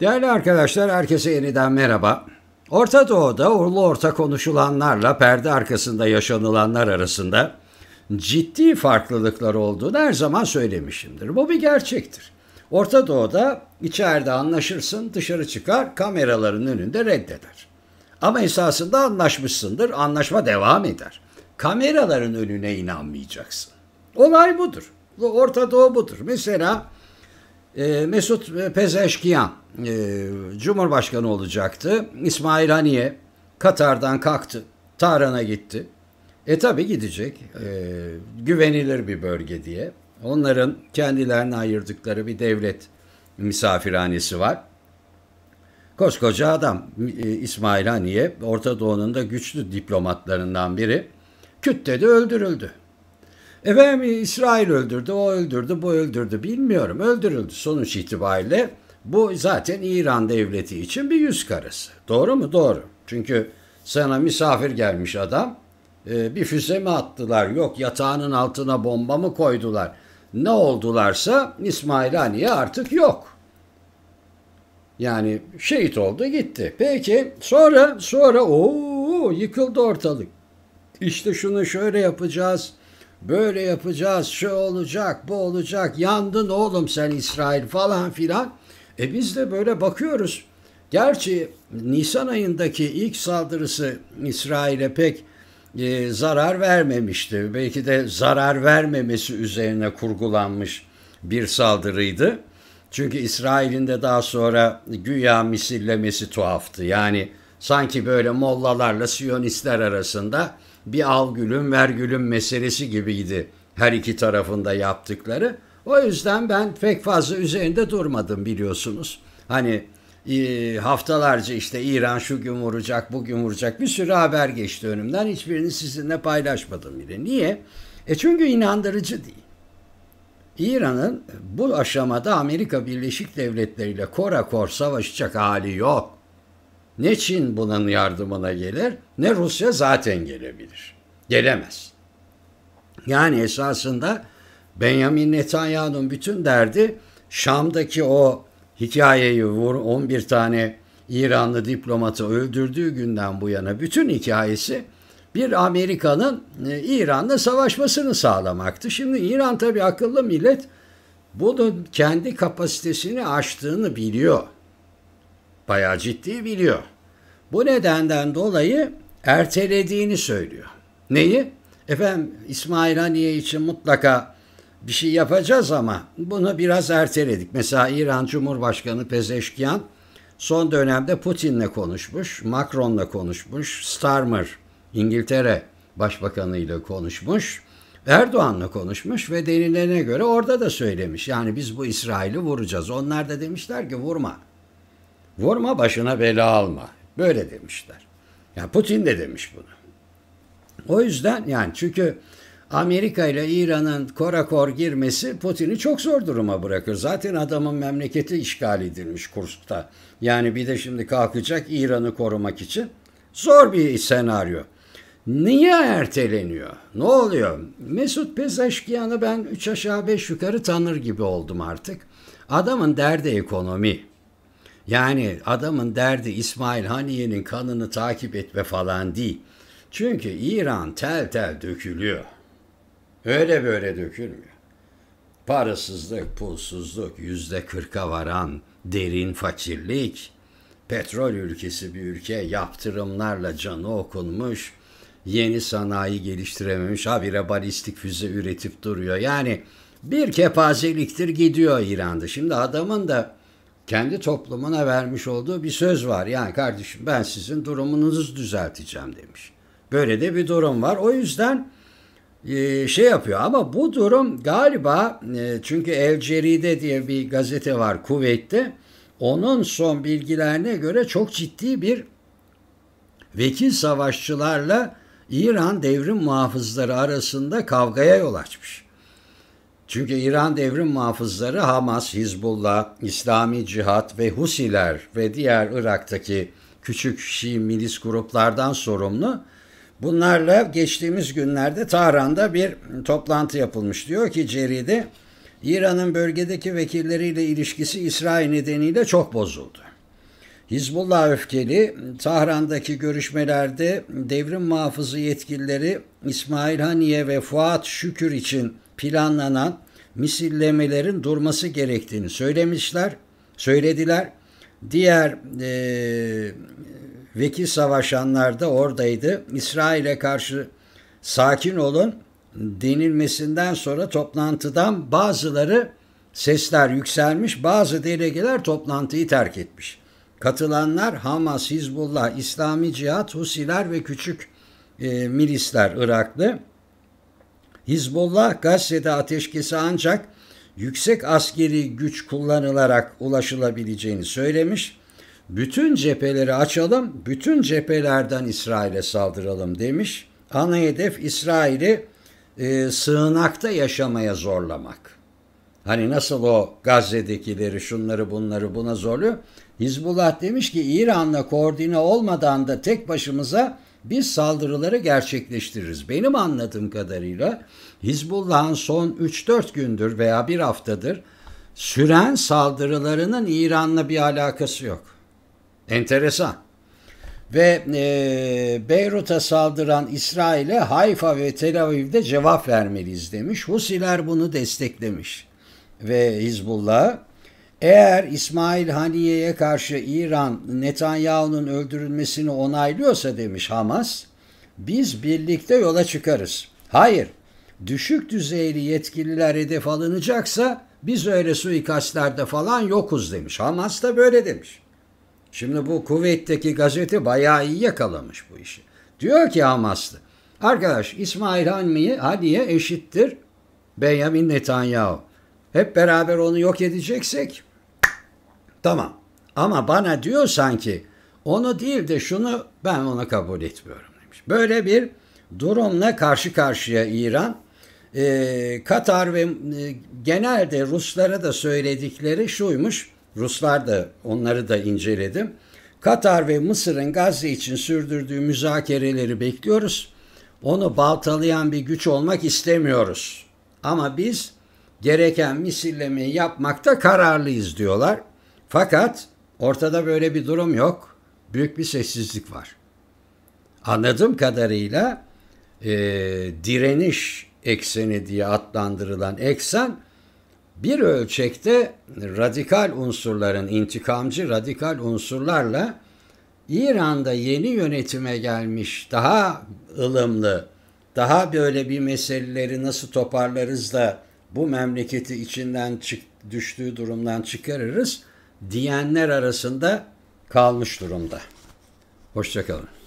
Değerli arkadaşlar, herkese yeniden merhaba. Orta Doğu'da orlu orta konuşulanlarla perde arkasında yaşanılanlar arasında ciddi farklılıklar olduğunu her zaman söylemişimdir. Bu bir gerçektir. Orta Doğu'da içeride anlaşırsın, dışarı çıkar, kameraların önünde reddeder. Ama esasında anlaşmışsındır, anlaşma devam eder. Kameraların önüne inanmayacaksın. Olay budur. Orta Doğu budur. Mesela ee, Mesut Pezeşkiyan e, Cumhurbaşkanı olacaktı. İsmail Haniye Katar'dan kalktı. Tahran'a gitti. E tabi gidecek. E, güvenilir bir bölge diye. Onların kendilerine ayırdıkları bir devlet misafirhanesi var. Koskoca adam e, İsmail Haniye Orta Doğu'nun da güçlü diplomatlarından biri. Küt dedi öldürüldü. Efendim İsrail öldürdü, o öldürdü, bu öldürdü bilmiyorum. Öldürüldü sonuç itibariyle. Bu zaten İran devleti için bir yüz karası. Doğru mu? Doğru. Çünkü sana misafir gelmiş adam. E, bir füze mi attılar? Yok yatağının altına bomba mı koydular? Ne oldularsa İsmail Haniye artık yok. Yani şehit oldu gitti. Peki sonra sonra o yıkıldı ortalık. İşte şunu şöyle yapacağız. Böyle yapacağız, şu olacak, bu olacak, yandın oğlum sen İsrail falan filan. E biz de böyle bakıyoruz. Gerçi Nisan ayındaki ilk saldırısı İsrail'e pek e, zarar vermemişti. Belki de zarar vermemesi üzerine kurgulanmış bir saldırıydı. Çünkü İsrail'in de daha sonra güya misillemesi tuhaftı. Yani sanki böyle mollalarla siyonistler arasında bir al gülüm ver gülüm meselesi gibiydi her iki tarafında yaptıkları. O yüzden ben pek fazla üzerinde durmadım biliyorsunuz. Hani e, haftalarca işte İran şu gün vuracak, bugün vuracak bir sürü haber geçti önümden. Hiçbirini sizinle paylaşmadım bile. Niye? E çünkü inandırıcı değil. İran'ın bu aşamada Amerika Birleşik Devletleri ile kora kor savaşacak hali yok ne Çin bunun yardımına gelir ne Rusya zaten gelebilir. Gelemez. Yani esasında Benjamin Netanyahu'nun bütün derdi Şam'daki o hikayeyi vur 11 tane İranlı diplomatı öldürdüğü günden bu yana bütün hikayesi bir Amerika'nın e, İran'la savaşmasını sağlamaktı. Şimdi İran tabi akıllı millet bunun kendi kapasitesini aştığını biliyor. Bayağı ciddi biliyor. Bu nedenden dolayı ertelediğini söylüyor. Neyi? Efendim İsmail Haniye için mutlaka bir şey yapacağız ama bunu biraz erteledik. Mesela İran Cumhurbaşkanı Pezeşkiyan son dönemde Putin'le konuşmuş, Macron'la konuşmuş, Starmer İngiltere Başbakanı ile konuşmuş, Erdoğan'la konuşmuş ve denilene göre orada da söylemiş. Yani biz bu İsrail'i vuracağız. Onlar da demişler ki vurma. Vurma başına bela alma. Böyle demişler. Yani Putin de demiş bunu. O yüzden yani çünkü Amerika ile İran'ın korakor girmesi Putin'i çok zor duruma bırakıyor. Zaten adamın memleketi işgal edilmiş Kursk'ta. Yani bir de şimdi kalkacak İran'ı korumak için. Zor bir senaryo. Niye erteleniyor? Ne oluyor? Mesut Pezeşkiyan'ı ben üç aşağı beş yukarı tanır gibi oldum artık. Adamın derdi ekonomi. Yani adamın derdi İsmail Haniye'nin kanını takip etme falan değil. Çünkü İran tel tel dökülüyor. Öyle böyle dökülmüyor. Parasızlık, pulsuzluk, yüzde kırka varan derin fakirlik, petrol ülkesi bir ülke yaptırımlarla canı okunmuş, yeni sanayi geliştirememiş, habire balistik füze üretip duruyor. Yani bir kepazeliktir gidiyor İran'da. Şimdi adamın da kendi toplumuna vermiş olduğu bir söz var. Yani kardeşim ben sizin durumunuzu düzelteceğim demiş. Böyle de bir durum var. O yüzden e, şey yapıyor ama bu durum galiba e, çünkü El Ceride diye bir gazete var Kuvvette. Onun son bilgilerine göre çok ciddi bir vekil savaşçılarla İran devrim muhafızları arasında kavgaya yol açmış. Çünkü İran devrim muhafızları Hamas, Hizbullah, İslami Cihat ve Husiler ve diğer Irak'taki küçük Şii milis gruplardan sorumlu. Bunlarla geçtiğimiz günlerde Tahran'da bir toplantı yapılmış. Diyor ki Ceride, İran'ın bölgedeki vekilleriyle ilişkisi İsrail nedeniyle çok bozuldu. Hizbullah öfkeli Tahran'daki görüşmelerde devrim muhafızı yetkilileri İsmail Haniye ve Fuat Şükür için planlanan misillemelerin durması gerektiğini söylemişler, söylediler. Diğer e, vekil savaşanlar da oradaydı. İsrail'e karşı sakin olun denilmesinden sonra toplantıdan bazıları sesler yükselmiş, bazı delegeler toplantıyı terk etmiş. Katılanlar Hamas, Hizbullah, İslami Cihat, Husiler ve küçük e, milisler Iraklı. Hizbullah Gazze'de ateşkesi ancak yüksek askeri güç kullanılarak ulaşılabileceğini söylemiş. Bütün cepheleri açalım, bütün cephelerden İsrail'e saldıralım demiş. Ana hedef İsrail'i e, sığınakta yaşamaya zorlamak. Hani nasıl o Gazze'dekileri şunları bunları buna zorluyor. Hizbullah demiş ki İran'la koordine olmadan da tek başımıza biz saldırıları gerçekleştiririz. Benim anladığım kadarıyla Hizbullah'ın son 3-4 gündür veya bir haftadır süren saldırılarının İran'la bir alakası yok. Enteresan. Ve e, Beyrut'a saldıran İsrail'e Hayfa ve Tel Aviv'de cevap vermeliyiz demiş. Husiler bunu desteklemiş. Ve Hizbullah eğer İsmail Haniye'ye karşı İran Netanyahu'nun öldürülmesini onaylıyorsa demiş Hamas, biz birlikte yola çıkarız. Hayır, düşük düzeyli yetkililer hedef alınacaksa biz öyle suikastlerde falan yokuz demiş. Hamas da böyle demiş. Şimdi bu kuvvetteki gazete bayağı iyi yakalamış bu işi. Diyor ki Hamaslı, arkadaş İsmail Haniye, Haniye eşittir Benjamin Netanyahu. Hep beraber onu yok edeceksek Tamam. Ama bana diyor sanki onu değil de şunu ben onu kabul etmiyorum demiş. Böyle bir durumla karşı karşıya İran. Ee, Katar ve e, genelde Ruslara da söyledikleri şuymuş. Ruslar da onları da inceledim. Katar ve Mısır'ın Gazze için sürdürdüğü müzakereleri bekliyoruz. Onu baltalayan bir güç olmak istemiyoruz. Ama biz gereken misillemeyi yapmakta kararlıyız diyorlar. Fakat ortada böyle bir durum yok. Büyük bir sessizlik var. Anladığım kadarıyla e, direniş ekseni diye adlandırılan eksen bir ölçekte radikal unsurların, intikamcı radikal unsurlarla İran'da yeni yönetime gelmiş daha ılımlı, daha böyle bir meseleleri nasıl toparlarız da bu memleketi içinden çık, düştüğü durumdan çıkarırız diyenler arasında kalmış durumda. Hoşçakalın.